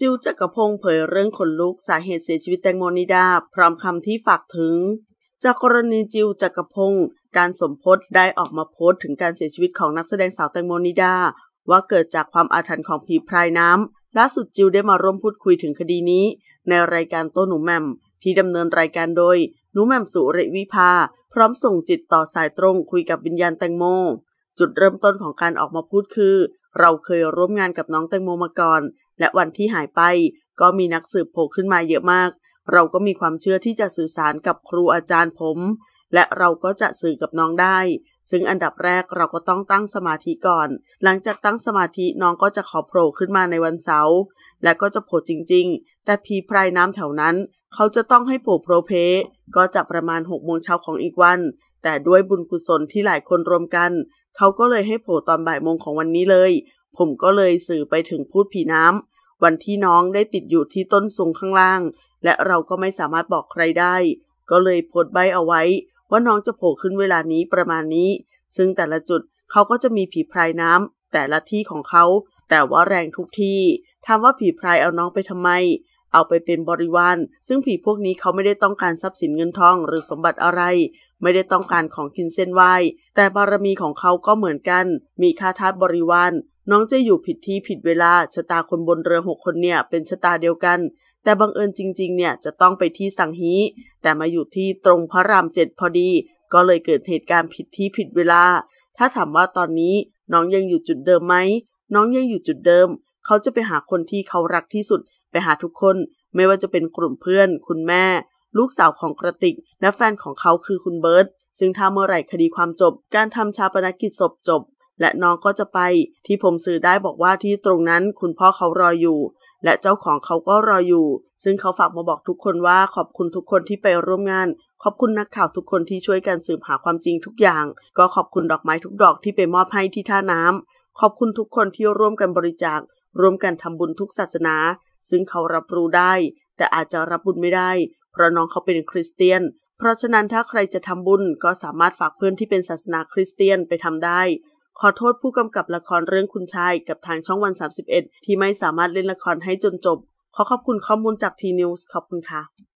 จิวจักรพงศ์เผยเรื่องขนลุกสาเหตุเสียชีวิตแตงโมนิดา พร้อมคำที่ฝากถึง จากกรณีจิวจักรพงศ์การสมพศได้ออกมาโพสต์ถึงการเสียชีวิตของนักแสดงสาวแตงโมนิดา ว่าเกิดจากความอาถรรพ์ของผีพรายน้ำล่าสุดจิวได้มาร่วมพูดคุยถึงคดีนี้ในรายการโต้หนูแมมที่ดำเนินรายการโดยหนูแมมสุริวิภาพร้อมส่งจิตต่อสายตรงคุยกับวิญญาณแตงโมจุดเริ่มต้นของการออกมาพูดคือ เราเคยร่วมงานกับน้องแตงโมมาก่อนและวันที่หายไปก็มีนักสืบโผล่ขึ้นมาเยอะมาก เราก็มีความเชื่อที่จะสื่อสารกับครูอาจารย์ผม และเราก็จะสื่อกับน้องได้ ซึ่งอันดับแรกเราก็ต้องตั้งสมาธิก่อน หลังจากตั้งสมาธิน้องก็จะขอโผล่ขึ้นมาในวันเสาร์ และก็จะโผล่จริงๆ แต่ผีพรายน้ำแถวนั้น เขาจะต้องให้โผล่โผล่เพก็จะประมาณหกโมงเช้าของอีกวัน แต่ด้วยบุญกุศลที่หลายคนรวมกัน เขาก็เลยให้โผล่ตอนบ่ายโมงของวันนี้เลยผมก็เลยสื่อไปถึงพูดผีน้ำวันที่น้องได้ติดอยู่ที่ต้นสูงข้างล่าง และเราก็ไม่สามารถบอกใครได้ ก็เลยโพสใบเอาไว้ ว่าน้องจะโผล่ขึ้นเวลานี้ประมาณนี้ ซึ่งแต่ละจุดเขาก็จะมีผีพรายน้ำแต่ละที่ของเขา แต่ว่าแรงทุกที่ถามว่าผีพรายเอาน้องไปทำไม เอาไปเป็นบริวารซึ่งผีพวกนี้เขาไม่ได้ต้องการทรัพย์สินเงินทองหรือสมบัติอะไร ไม่ได้ต้องการของกินเส้นไหวแต่บารมีของเขาก็เหมือนกัน มีคาถาบริวารน้องจะอยู่ผิดที่ผิดเวลา ชะตาคนบนเรือหกคนเนี่ยเป็นชะตาเดียวกัน แต่บังเอิญจริงๆเนี่ยจะต้องไปที่สังฮีแต่มาอยู่ที่ตรงพระรามเจ็ดพอดี ก็เลยเกิดเหตุการณ์ผิดที่ผิดเวลา ถ้าถามว่าตอนนี้น้องยังอยู่จุดเดิมไหมน้องยังอยู่จุดเดิม เขาจะไปหาคนที่เขารักที่สุด ไปหาทุกคน ไม่ว่าจะเป็นกลุ่มเพื่อนคุณแม่ ลูกสาวของกระติกและแฟนของเขาคือคุณเบิร์ตซึ่งถ้าเมื่อไหร่คดีความจบ การทำชาปนกิจศพจบและน้องก็จะไปที่ผมสื่อได้บอกว่าที่ตรงนั้น คุณพ่อเขารออยู่ และเจ้าของเขาก็รออยู่ ซึ่งเขาฝากมาบอกทุกคนว่าขอบคุณทุกคนที่ไปร่วมงาน ขอบคุณนักข่าวทุกคนที่ช่วยกันสืบหาความจริงทุกอย่าง ก็ขอบคุณดอกไม้ทุกดอกที่ไปมอบให้ที่ท่าน้ำ ขอบคุณทุกคนที่ร่วมกันบริจาคร่วมกันทำบุญทุกศาสนา ซึ่งเขารับรู้ได้ แต่อาจจะรับบุญไม่ได้ เพราะน้องเขาเป็นคริสเตียน เพราะฉะนั้นถ้าใครจะทำบุญก็สามารถฝากเพื่อนที่เป็นศาสนาคริสเตียนไปทำได้ขอโทษผู้กำกับละครเรื่องคุณชายกับทางช่องวัน 31 ที่ไม่สามารถเล่นละครให้จนจบขอขอบคุณข้อมูลจากทีนิวส์ ขอบคุณค่ะ